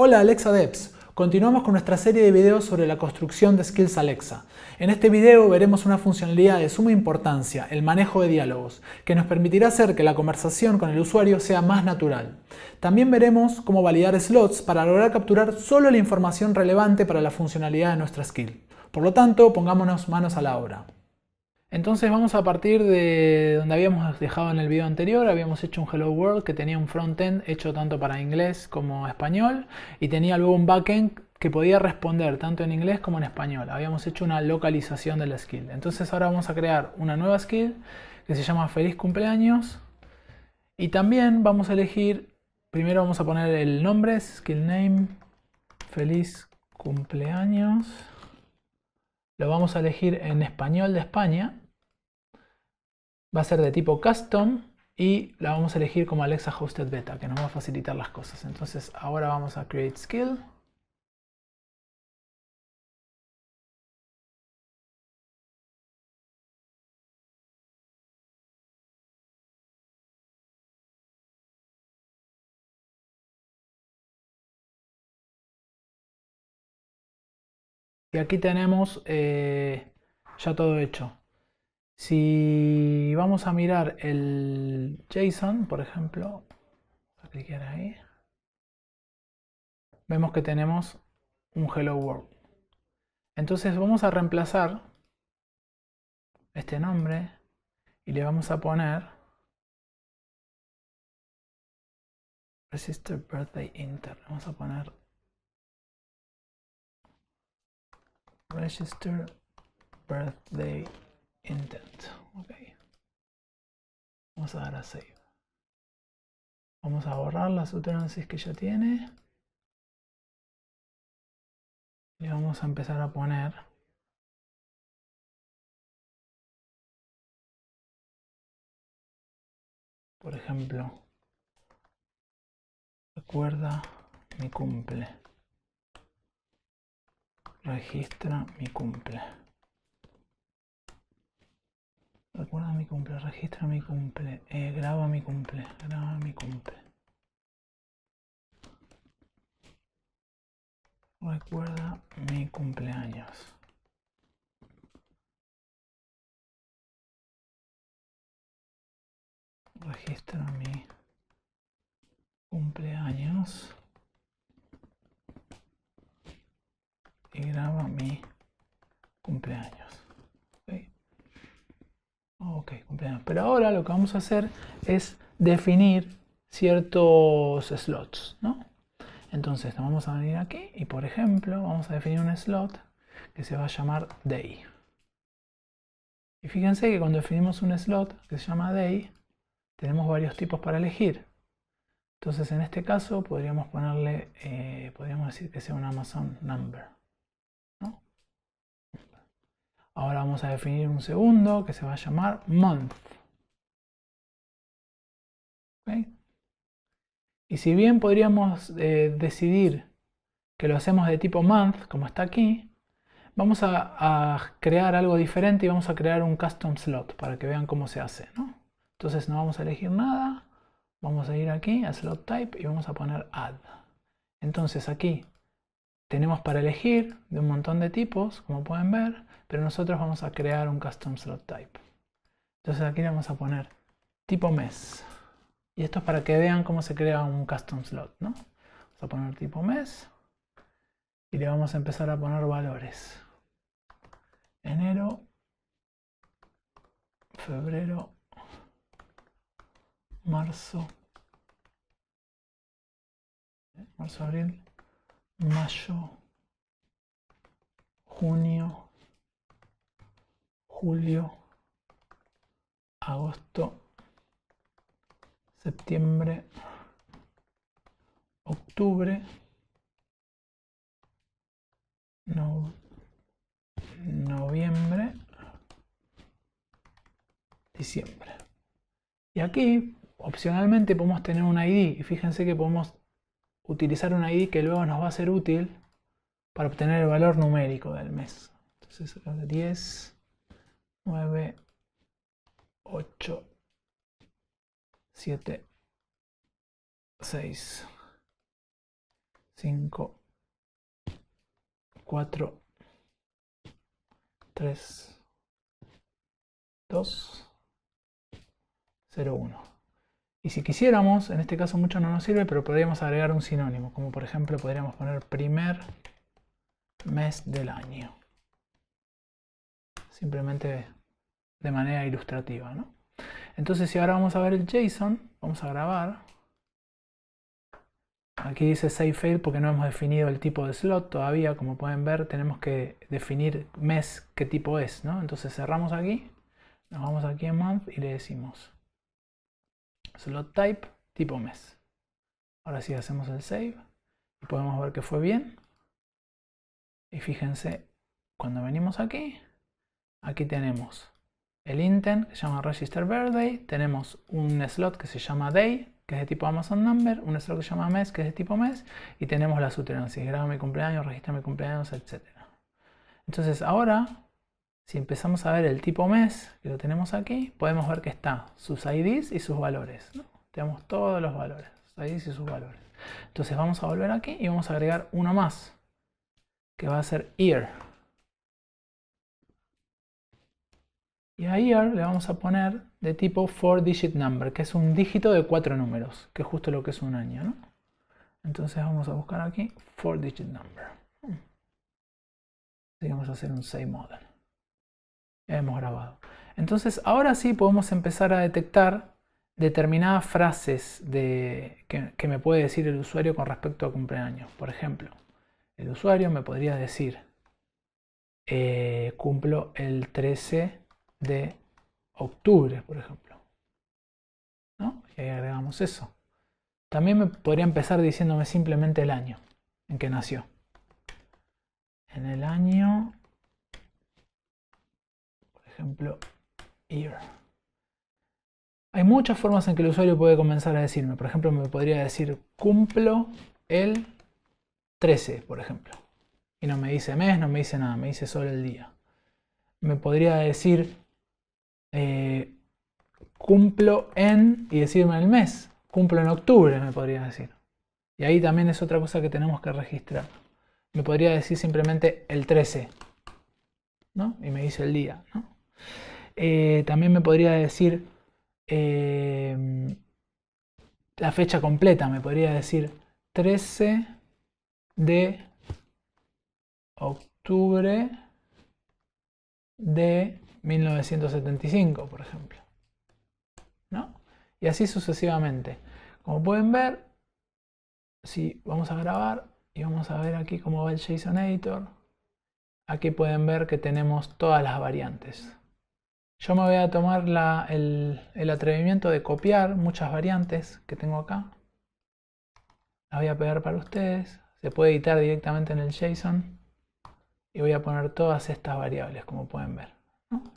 Hola Alexa Devs, continuamos con nuestra serie de videos sobre la construcción de Skills Alexa. En este video veremos una funcionalidad de suma importancia, el manejo de diálogos, que nos permitirá hacer que la conversación con el usuario sea más natural. También veremos cómo validar slots para lograr capturar solo la información relevante para la funcionalidad de nuestra skill. Por lo tanto, pongámonos manos a la obra. Entonces vamos a partir de donde habíamos dejado en el video anterior, habíamos hecho un Hello World que tenía un frontend hecho tanto para inglés como español y tenía luego un backend que podía responder tanto en inglés como en español. Habíamos hecho una localización de la skill. Entonces ahora vamos a crear una nueva skill que se llama Feliz Cumpleaños y también vamos a elegir, primero vamos a poner el nombre, skill name, Feliz Cumpleaños. Lo vamos a elegir en español de España. Va a ser de tipo custom y la vamos a elegir como Alexa Hosted Beta, que nos va a facilitar las cosas. Entonces ahora vamos a Create Skill. Y aquí tenemos eh, ya todo hecho. Si vamos a mirar el JSON, por ejemplo, ahí, vemos que tenemos un Hello World. Entonces vamos a reemplazar este nombre y le vamos a poner Sister Birthday Inter. Vamos a poner register birthday intent. Ok. Vamos a dar a save. Vamos a borrar las utterances que ya tiene. Y vamos a empezar a poner por ejemplo recuerda mi cumple registra mi cumple. Recuerda mi cumple, registra mi cumple, eh, graba mi cumple, graba mi cumple. Recuerda mi cumpleaños. Registra mi cumpleaños. y graba mi cumpleaños. ok, cumpleaños. Pero ahora lo que vamos a hacer es definir ciertos slots, ¿no? Entonces vamos a venir aquí y por ejemplo vamos a definir un slot que se va a llamar day. Y fíjense que cuando definimos un slot que se llama day, tenemos varios tipos para elegir. Entonces en este caso podríamos ponerle, eh, podríamos decir que sea un Amazon number. Ahora vamos a definir un segundo que se va a llamar month. Y si bien podríamos eh, decidir que lo hacemos de tipo month, como está aquí, vamos a, a, crear algo diferente y vamos a crear un custom slot para que vean cómo se hace. ¿no? Entonces no vamos a elegir nada, vamos a ir aquí a slot type y vamos a poner add. Entonces aquí tenemos para elegir de un montón de tipos, como pueden ver, pero nosotros vamos a crear un custom slot type. Entonces aquí le vamos a poner tipo mes. Y esto es para que vean cómo se crea un custom slot, ¿no? Vamos a poner tipo mes y le vamos a empezar a poner valores. Enero, febrero, marzo, ¿eh? marzo, abril, mayo, junio, julio, agosto, septiembre, octubre, noviembre, diciembre. Y aquí opcionalmente podemos tener un ID y fíjense que podemos utilizar un ID que luego nos va a ser útil para obtener el valor numérico del mes. Entonces, 10, 9, 8, 7, 6, 5, 4, 3, 2, 0, 1. Y si quisiéramos, en este caso mucho no nos sirve, pero podríamos agregar un sinónimo, como por ejemplo podríamos poner primer mes del año. Simplemente de manera ilustrativa, ¿no? Entonces si ahora vamos a ver el JSON, vamos a grabar. Aquí dice save fail porque no hemos definido el tipo de slot todavía, como pueden ver tenemos que definir mes qué tipo es, ¿no? Entonces cerramos aquí, nos vamos aquí en month y le decimos slot type, tipo mes. Ahora sí hacemos el save y podemos ver que fue bien. Y fíjense, cuando venimos aquí, aquí tenemos el intent que se llama register birthday, tenemos un slot que se llama day, que es de tipo Amazon number, un slot que se llama mes, que es de tipo mes, y tenemos las uterancias, graba mi cumpleaños, registra mi cumpleaños, etc. Entonces ahora si empezamos a ver el tipo mes, que lo tenemos aquí, podemos ver que está sus IDs y sus valores. Tenemos todos los valores, sus IDs y sus valores. Entonces vamos a volver aquí y vamos a agregar uno más, que va a ser year. Y a year le vamos a poner de tipo four digit number, que es un dígito de cuatro números, que es justo lo que es un año. ¿no? Entonces vamos a buscar aquí four digit number. Y vamos a hacer un save model hemos grabado. Entonces, ahora sí podemos empezar a detectar determinadas frases que, me puede decir el usuario con respecto a cumpleaños. Por ejemplo, el usuario me podría decir, eh, cumplo el 13 de octubre, por ejemplo. ¿No? Y ahí agregamos eso. También me podría empezar diciéndome simplemente el año en que nació. En el año ejemplo, year. Hay muchas formas en que el usuario puede comenzar a decirme. Por ejemplo, me podría decir cumplo el 13, por ejemplo. Y no me dice mes, no me dice nada, me dice solo el día. Me podría decir eh, cumplo en y decirme el mes. Cumplo en octubre, me podría decir. Y ahí también es otra cosa que tenemos que registrar. Me podría decir simplemente el 13. ¿no? Y me dice el día. ¿no? Eh, también me podría decir em, la fecha completa, me podría decir 13 de octubre de 1975, por ejemplo. Y así sucesivamente. Como pueden ver, si vamos a grabar y vamos a ver aquí cómo va el JSON Editor, aquí pueden ver que tenemos todas las variantes. Yo me voy a tomar el, atrevimiento de copiar muchas variantes que tengo acá. Las voy a pegar para ustedes. Se puede editar directamente en el JSON. Y voy a poner todas estas variables, como pueden ver.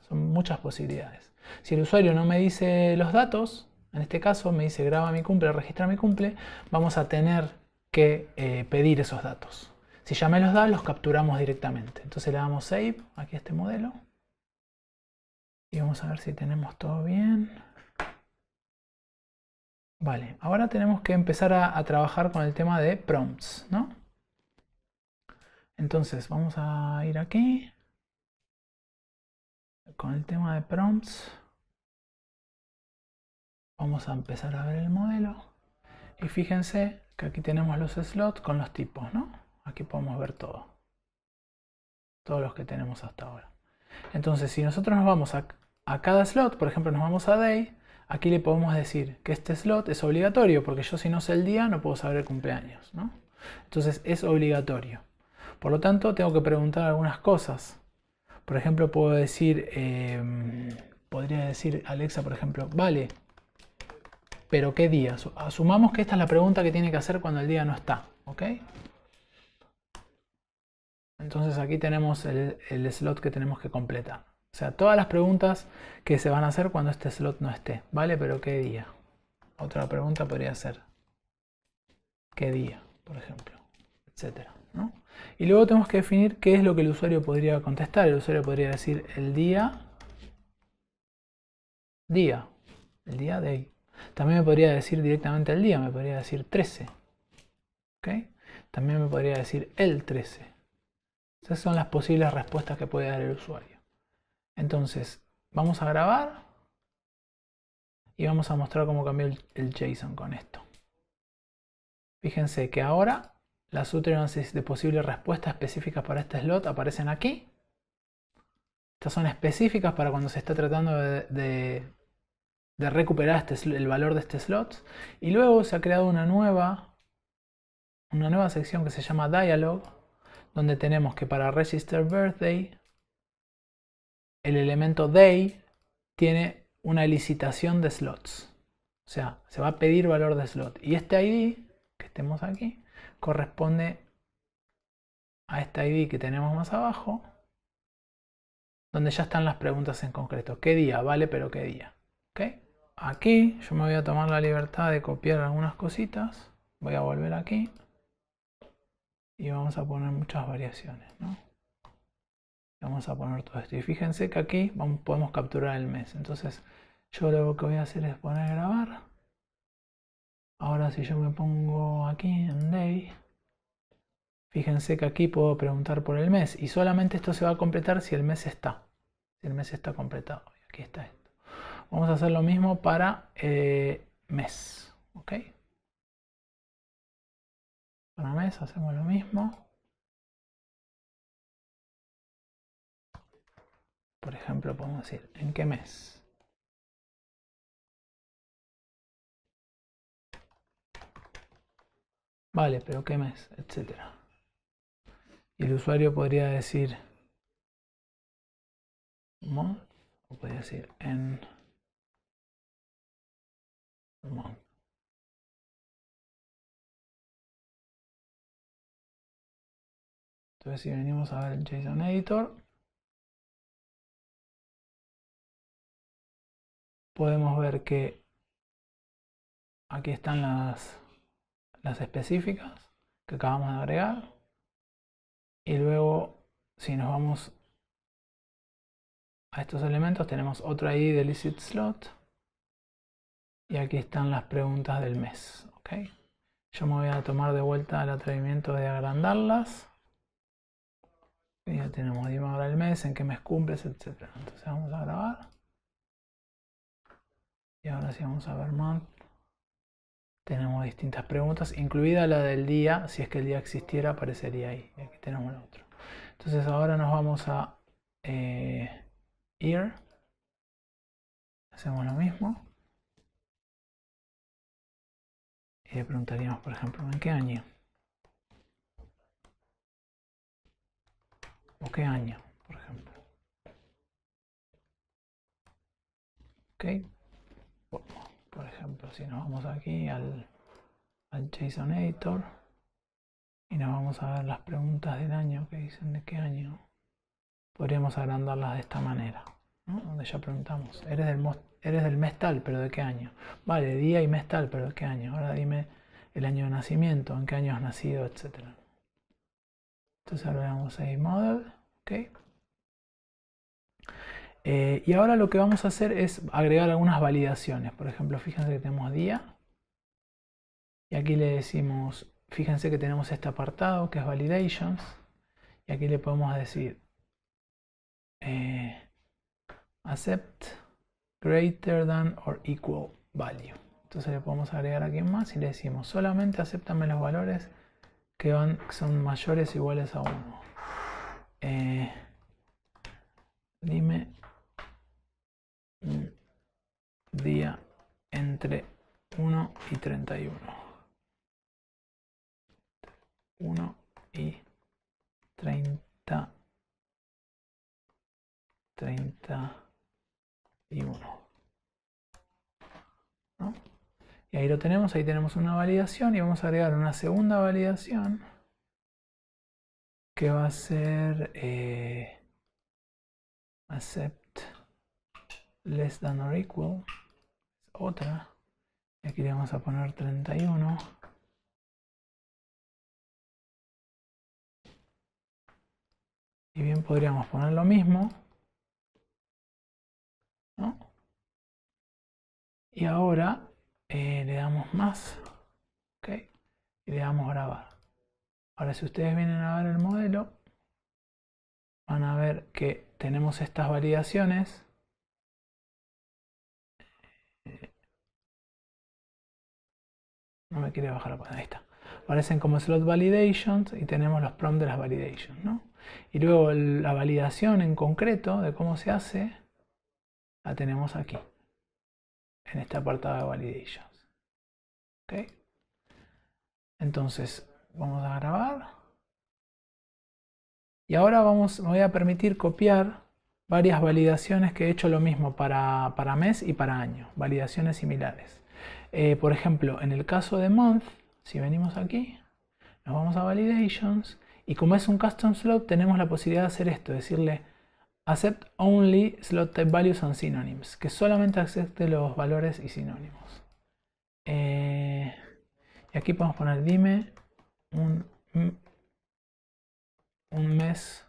Son muchas posibilidades. Si el usuario no me dice los datos, en este caso me dice graba mi cumple, registra mi cumple, vamos a tener que eh, pedir esos datos. Si ya me los da, los capturamos directamente. Entonces le damos save aquí a este modelo. Y vamos a ver si tenemos todo bien. Vale, ahora tenemos que empezar a, trabajar con el tema de prompts, ¿no? Entonces, vamos a ir aquí. Con el tema de prompts. Vamos a empezar a ver el modelo. Y fíjense que aquí tenemos los slots con los tipos, ¿no? Aquí podemos ver todo. Todos los que tenemos hasta ahora. Entonces, si nosotros nos vamos a, cada slot, por ejemplo, nos vamos a day, aquí le podemos decir que este slot es obligatorio, porque yo si no sé el día no puedo saber el cumpleaños, ¿no? Entonces es obligatorio. Por lo tanto, tengo que preguntar algunas cosas. Por ejemplo, puedo decir, em, podría decir Alexa, por ejemplo, vale, pero ¿qué día? Asumamos que esta es la pregunta que tiene que hacer cuando el día no está, ¿ok? Entonces aquí tenemos el, slot que tenemos que completar. O sea, todas las preguntas que se van a hacer cuando este slot no esté. ¿Vale? Pero ¿qué día? Otra pregunta podría ser ¿qué día? Por ejemplo, etcétera. ¿no? Y luego tenemos que definir qué es lo que el usuario podría contestar. El usuario podría decir el día, día, el día de ahí. También me podría decir directamente el día, me podría decir 13. ¿ok? También me podría decir el 13. Esas son las posibles respuestas que puede dar el usuario. Entonces, vamos a grabar y vamos a mostrar cómo cambió el, JSON con esto. Fíjense que ahora las utterances de posibles respuestas específicas para este slot aparecen aquí. Estas son específicas para cuando se está tratando de, recuperar este el valor de este slot. Y luego se ha creado una nueva, una nueva sección que se llama Dialog donde tenemos que para register birthday, el elemento day tiene una licitación de slots. O sea, se va a pedir valor de slot. Y este ID, que estemos aquí, corresponde a este ID que tenemos más abajo, donde ya están las preguntas en concreto. ¿Qué día? Vale, pero ¿qué día? Aquí yo me voy a tomar la libertad de copiar algunas cositas. Voy a volver aquí y vamos a poner muchas variaciones. Vamos a poner todo esto. Y fíjense que aquí podemos capturar el mes. Entonces yo lo que voy a hacer es poner grabar. Ahora si yo me pongo aquí en day, fíjense que aquí puedo preguntar por el mes. Y solamente esto se va a completar si el mes está. Si el mes está completado. Aquí está esto. Vamos a hacer lo mismo para eh, mes. ¿ok? una mes, hacemos lo mismo. Por ejemplo, podemos decir, ¿en qué mes? Vale, pero ¿qué mes? Etcétera. Y el usuario podría decir month o podría decir en month. Entonces si venimos a ver el JSON Editor, podemos ver que aquí están las, específicas que acabamos de agregar. Y luego si nos vamos a estos elementos tenemos otro ID de licit slot. Y aquí están las preguntas del mes. Yo me voy a tomar de vuelta el atrevimiento de agrandarlas ya tenemos, dime ahora el mes, en qué mes cumples, etc. Entonces vamos a grabar. Y ahora sí vamos a ver month. Tenemos distintas preguntas, incluida la del día. Si es que el día existiera, aparecería ahí. Y aquí tenemos el otro. Entonces ahora nos vamos a eh, Hacemos lo mismo. Y le preguntaríamos, por ejemplo, ¿en qué año? o qué año, por ejemplo. Por ejemplo, si nos vamos aquí al, JSON Editor y nos vamos a ver las preguntas del año que dicen de qué año, podríamos agrandarlas de esta manera, donde ya preguntamos, ¿eres del, eres del mes tal, pero de qué año. Vale, día y mes tal, pero de qué año. Ahora dime el año de nacimiento, en qué año has nacido, etcétera. Entonces agregamos le Model. ok. Eh, y ahora lo que vamos a hacer es agregar algunas validaciones. Por ejemplo, fíjense que tenemos día. Y aquí le decimos, fíjense que tenemos este apartado que es Validations. Y aquí le podemos decir eh, Accept greater than or equal value. Entonces le podemos agregar aquí más y le decimos solamente acéptame los valores que van, son mayores o iguales a 1. Eh, dime un día entre 1 y 31. 1 y 30. 31. Y ahí lo tenemos, ahí tenemos una validación y vamos a agregar una segunda validación que va a ser eh, accept less than or equal, otra. Y aquí le vamos a poner 31. Y bien podríamos poner lo mismo. ¿no? Y ahora eh, le damos más, y le damos grabar. Ahora si ustedes vienen a ver el modelo, van a ver que tenemos estas validaciones. No me quiere bajar la pantalla. ahí está. Aparecen como slot validations y tenemos los prompts de las validations, Y luego la validación en concreto de cómo se hace, la tenemos aquí en este apartado de validations. ok, Entonces, vamos a grabar. Y ahora vamos, me voy a permitir copiar varias validaciones que he hecho lo mismo para, para mes y para año, validaciones similares. Eh, por ejemplo, en el caso de month, si venimos aquí, nos vamos a validations y como es un custom Slot tenemos la posibilidad de hacer esto, decirle Accept only slot type values and synonyms, que solamente acepte los valores y sinónimos. Eh, y aquí podemos poner dime un, mes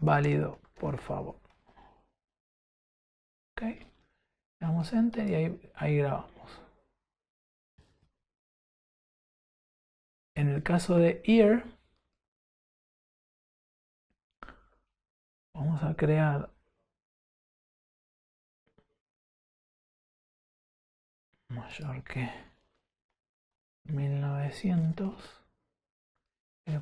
válido, por favor. Ok, damos enter y ahí, ahí grabamos. En el caso de year, Vamos a crear mayor que 1900. Y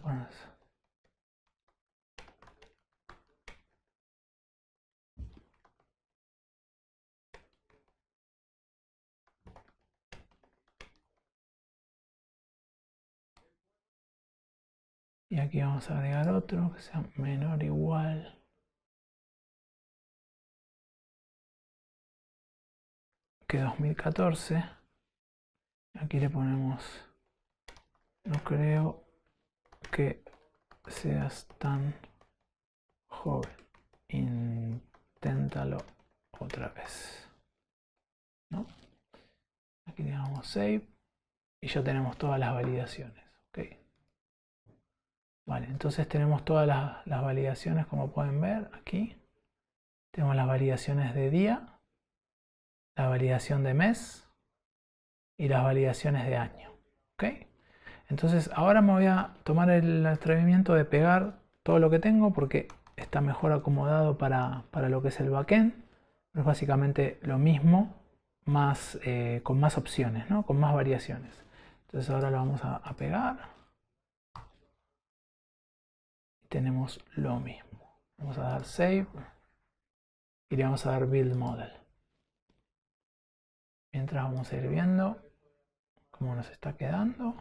Y aquí vamos a agregar otro que sea menor o igual 2014. Aquí le ponemos, no creo que seas tan joven. Inténtalo otra vez. ¿No? Aquí le damos save y ya tenemos todas las validaciones. ¿okay? Vale, entonces tenemos todas las, las validaciones como pueden ver aquí. Tenemos las validaciones de día la validación de mes y las validaciones de año. ¿okay? Entonces ahora me voy a tomar el atrevimiento de pegar todo lo que tengo porque está mejor acomodado para, lo que es el backend. es básicamente lo mismo más, eh, con más opciones, ¿no? con más variaciones. Entonces ahora lo vamos a, a pegar. Tenemos lo mismo. Vamos a dar save y le vamos a dar build model. Mientras vamos a ir viendo cómo nos está quedando.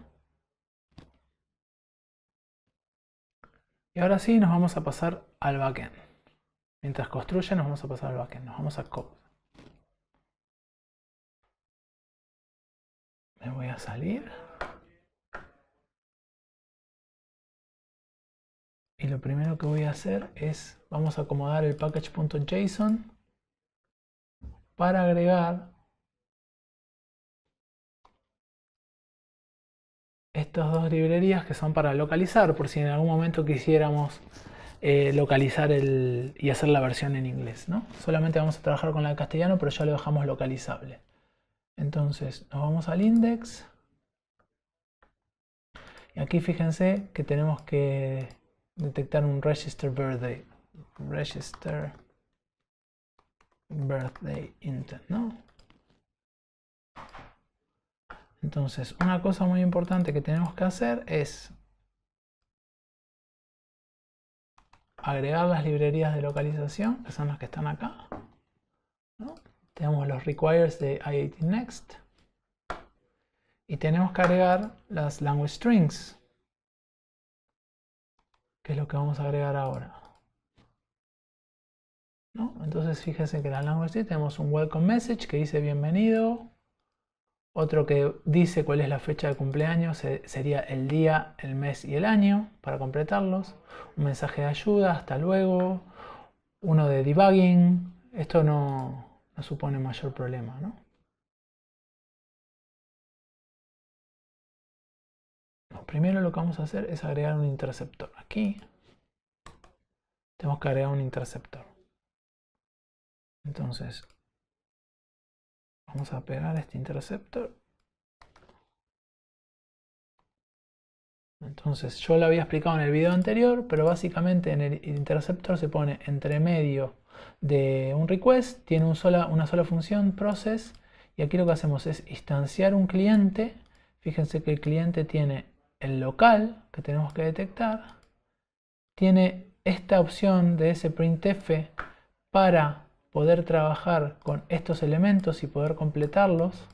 Y ahora sí nos vamos a pasar al backend. Mientras construye nos vamos a pasar al backend, nos vamos a code. Me voy a salir. Y lo primero que voy a hacer es, vamos a acomodar el package.json para agregar estas dos librerías que son para localizar, por si en algún momento quisiéramos eh, localizar el, y hacer la versión en inglés. ¿no? Solamente vamos a trabajar con la de castellano, pero ya lo dejamos localizable. Entonces nos vamos al index. Y aquí fíjense que tenemos que detectar un register birthday. Register birthday intent, ¿no? Entonces, una cosa muy importante que tenemos que hacer es agregar las librerías de localización, que son las que están acá. Tenemos los requires de IAT Next. Y tenemos que agregar las language strings, que es lo que vamos a agregar ahora. Entonces fíjense que la language tenemos un welcome message que dice bienvenido, otro que dice cuál es la fecha de cumpleaños eh, sería el día, el mes y el año para completarlos. Un mensaje de ayuda, hasta luego. Uno de debugging. Esto no, supone mayor problema, ¿no? Primero lo que vamos a hacer es agregar un interceptor. Aquí tenemos que agregar un interceptor. Entonces, Vamos a pegar este interceptor. Entonces yo lo había explicado en el video anterior, pero básicamente en el interceptor se pone entre medio de un request, tiene una sola función process y aquí lo que hacemos es instanciar un cliente. Fíjense que el cliente tiene el local que tenemos que detectar, tiene esta opción de ese printf para poder trabajar con estos elementos y poder completarlos.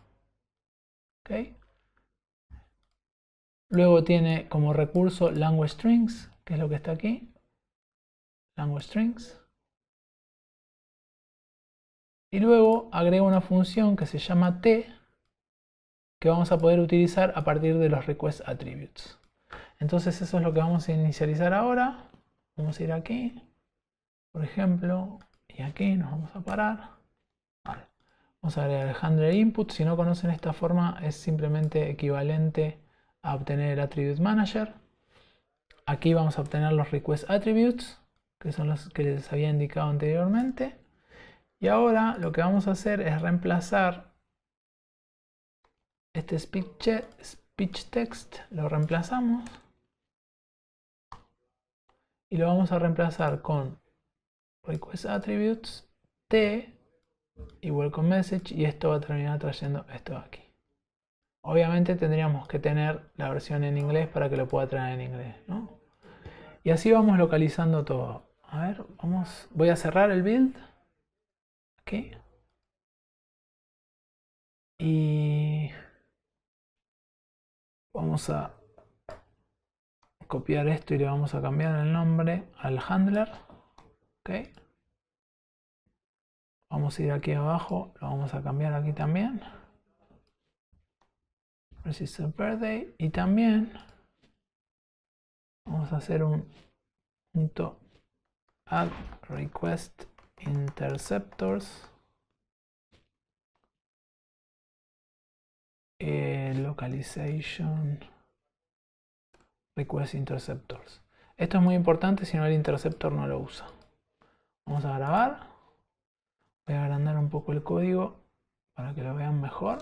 Luego tiene como recurso language strings, que es lo que está aquí. Language strings. Y luego agrega una función que se llama t, que vamos a poder utilizar a partir de los request attributes. Entonces eso es lo que vamos a inicializar ahora. Vamos a ir aquí, por ejemplo, y aquí nos vamos a parar. Vamos a agregar el handler input. Si no conocen esta forma, es simplemente equivalente a obtener el attribute manager. Aquí vamos a obtener los request attributes, que son los que les había indicado anteriormente. Y ahora lo que vamos a hacer es reemplazar este speech, speech text, lo reemplazamos y lo vamos a reemplazar con request attributes t y welcome message y esto va a terminar trayendo esto de aquí. Obviamente tendríamos que tener la versión en inglés para que lo pueda traer en inglés, ¿no? Y así vamos localizando todo. A ver, vamos, voy a cerrar el build. Aquí. Y vamos a copiar esto y le vamos a cambiar el nombre al handler vamos a ir aquí abajo lo vamos a cambiar aquí también resistor verde y también vamos a hacer un punto add request interceptors eh, localization request interceptors esto es muy importante si no el interceptor no lo usa Vamos a grabar. Voy a agrandar un poco el código para que lo vean mejor.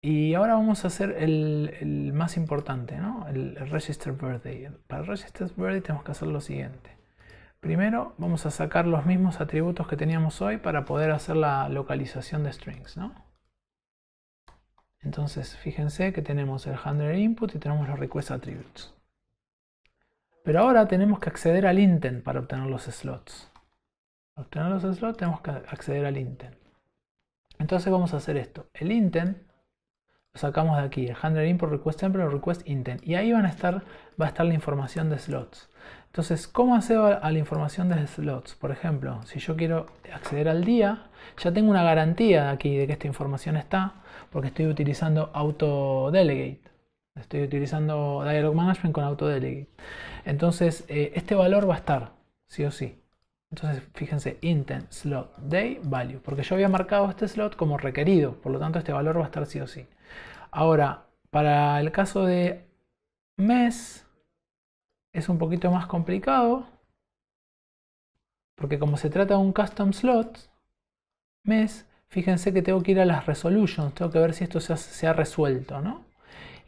Y ahora vamos a hacer el, más importante, ¿no? El, Register Birthday. Para Register Birthday tenemos que hacer lo siguiente. Primero vamos a sacar los mismos atributos que teníamos hoy para poder hacer la localización de strings, ¿no? Entonces, fíjense que tenemos el handler input y tenemos los request attributes. Pero ahora tenemos que acceder al intent para obtener los slots. Para obtener los slots tenemos que acceder al intent. Entonces vamos a hacer esto. El intent lo sacamos de aquí. El handler import request request intent. Y ahí van a estar, va a estar la información de slots. Entonces, ¿cómo accedo a la información de slots? Por ejemplo, si yo quiero acceder al día, ya tengo una garantía aquí de que esta información está, porque estoy utilizando auto delegate. Estoy utilizando Dialog Management con Autodelegate. Entonces, eh, este valor va a estar, sí o sí. Entonces, fíjense, intent slot day value, porque yo había marcado este slot como requerido, por lo tanto este valor va a estar sí o sí. Ahora, para el caso de mes, es un poquito más complicado, porque como se trata de un custom slot, mes, fíjense que tengo que ir a las resolutions, tengo que ver si esto se ha resuelto, ¿no?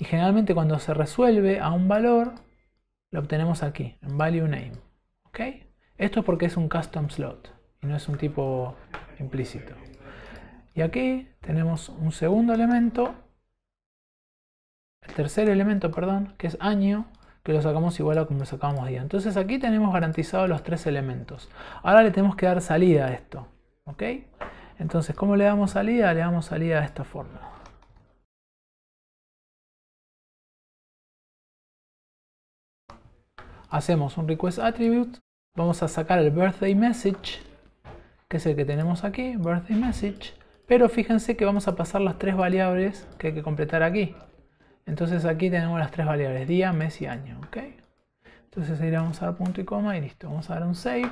Y generalmente cuando se resuelve a un valor, lo obtenemos aquí, en value name. ¿ok? Esto es porque es un custom slot y no es un tipo implícito. Y aquí tenemos un segundo elemento, el tercer elemento, perdón, que es año, que lo sacamos igual a como lo sacamos día. Entonces aquí tenemos garantizados los tres elementos. Ahora le tenemos que dar salida a esto. ¿ok? Entonces, ¿cómo le damos salida? Le damos salida de esta forma. hacemos un request attribute, vamos a sacar el birthday message, que es el que tenemos aquí, birthday message, pero fíjense que vamos a pasar las tres variables que hay que completar aquí. Entonces aquí tenemos las tres variables, día, mes y año, Entonces ahí vamos a dar punto y coma y listo, vamos a dar un save.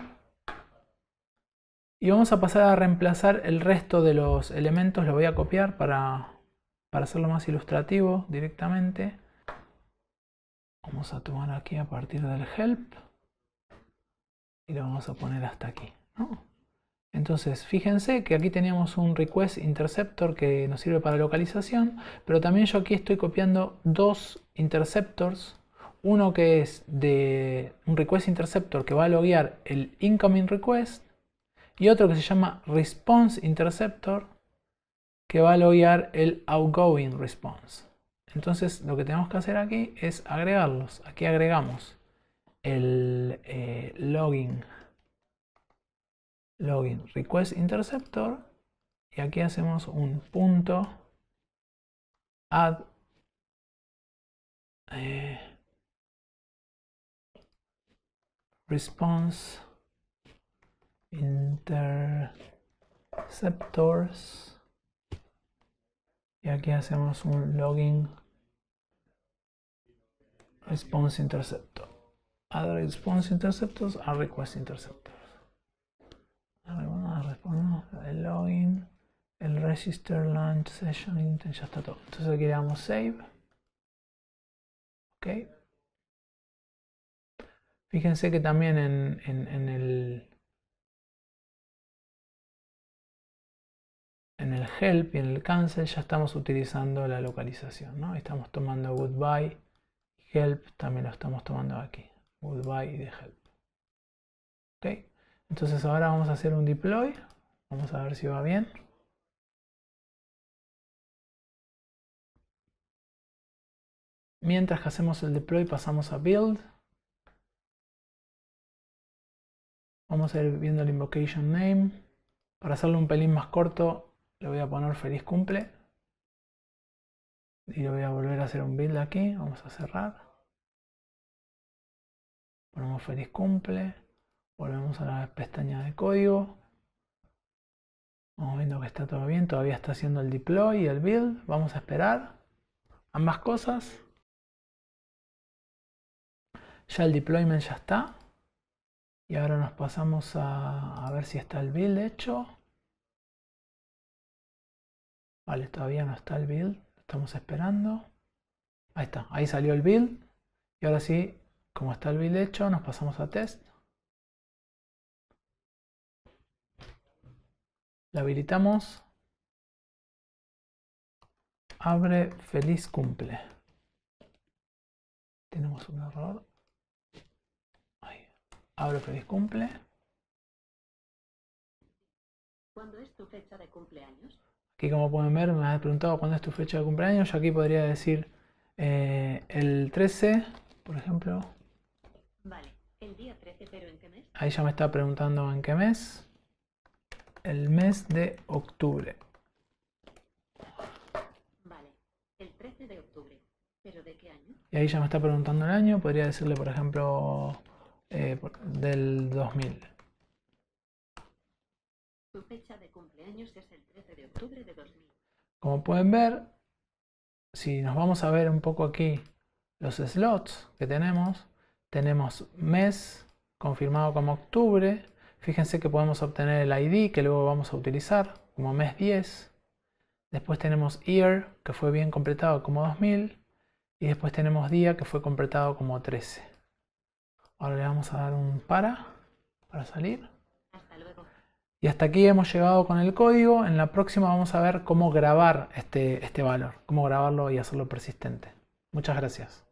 Y vamos a pasar a reemplazar el resto de los elementos, lo voy a copiar para hacerlo más ilustrativo directamente. Vamos a tomar aquí a partir del help y lo vamos a poner hasta aquí. Entonces, fíjense que aquí teníamos un request interceptor que nos sirve para localización, pero también yo aquí estoy copiando dos interceptors. Uno que es de un request interceptor que va a loguear el incoming request y otro que se llama response interceptor que va a loguear el outgoing response. Entonces lo que tenemos que hacer aquí es agregarlos. Aquí agregamos el eh, login login request interceptor y aquí hacemos un punto add eh, response interceptors y aquí hacemos un login response interceptor. other response interceptors are request interceptors. el login, el register launch session ya está todo. Entonces aquí le damos save. Ok. Fíjense que también en, en, en el en el help y en el cancel ya estamos utilizando la localización, ¿no? Estamos tomando goodbye help también lo estamos tomando aquí. Goodbye de help. Ok. Entonces ahora vamos a hacer un deploy. Vamos a ver si va bien. Mientras que hacemos el deploy pasamos a build. Vamos a ir viendo el invocation name. Para hacerlo un pelín más corto le voy a poner feliz cumple. Y lo voy a volver a hacer un build aquí. Vamos a cerrar. Ponemos feliz cumple. Volvemos a la pestaña de código. Vamos viendo que está todo bien. Todavía está haciendo el deploy y el build. Vamos a esperar ambas cosas. Ya el deployment ya está. Y ahora nos pasamos a, a ver si está el build hecho. Vale, todavía no está el build. Estamos esperando. Ahí está, ahí salió el build. Y ahora sí, como está el build hecho, nos pasamos a test. La habilitamos. Abre feliz cumple. Tenemos un error. Abre feliz cumple. ¿Cuándo es tu fecha de cumpleaños? que como pueden ver me ha preguntado cuándo es tu fecha de cumpleaños. Yo aquí podría decir eh, el 13, por ejemplo. Vale, el día 13, pero ¿en qué mes? Ahí ya me está preguntando en qué mes. El mes de octubre. el 13 de octubre, pero ¿de qué año? Y ahí ya me está preguntando el año. Podría decirle, por ejemplo, eh, del 2000. Su fecha de cumpleaños es el 13 de octubre de 2000. Como pueden ver, si nos vamos a ver un poco aquí los slots que tenemos, tenemos mes confirmado como octubre. Fíjense que podemos obtener el ID que luego vamos a utilizar como mes 10. Después tenemos year que fue bien completado como 2000. Y después tenemos día que fue completado como 13. Ahora le vamos a dar un para para salir. Y hasta aquí hemos llegado con el código. En la próxima vamos a ver cómo grabar este, este valor, cómo grabarlo y hacerlo persistente. Muchas gracias.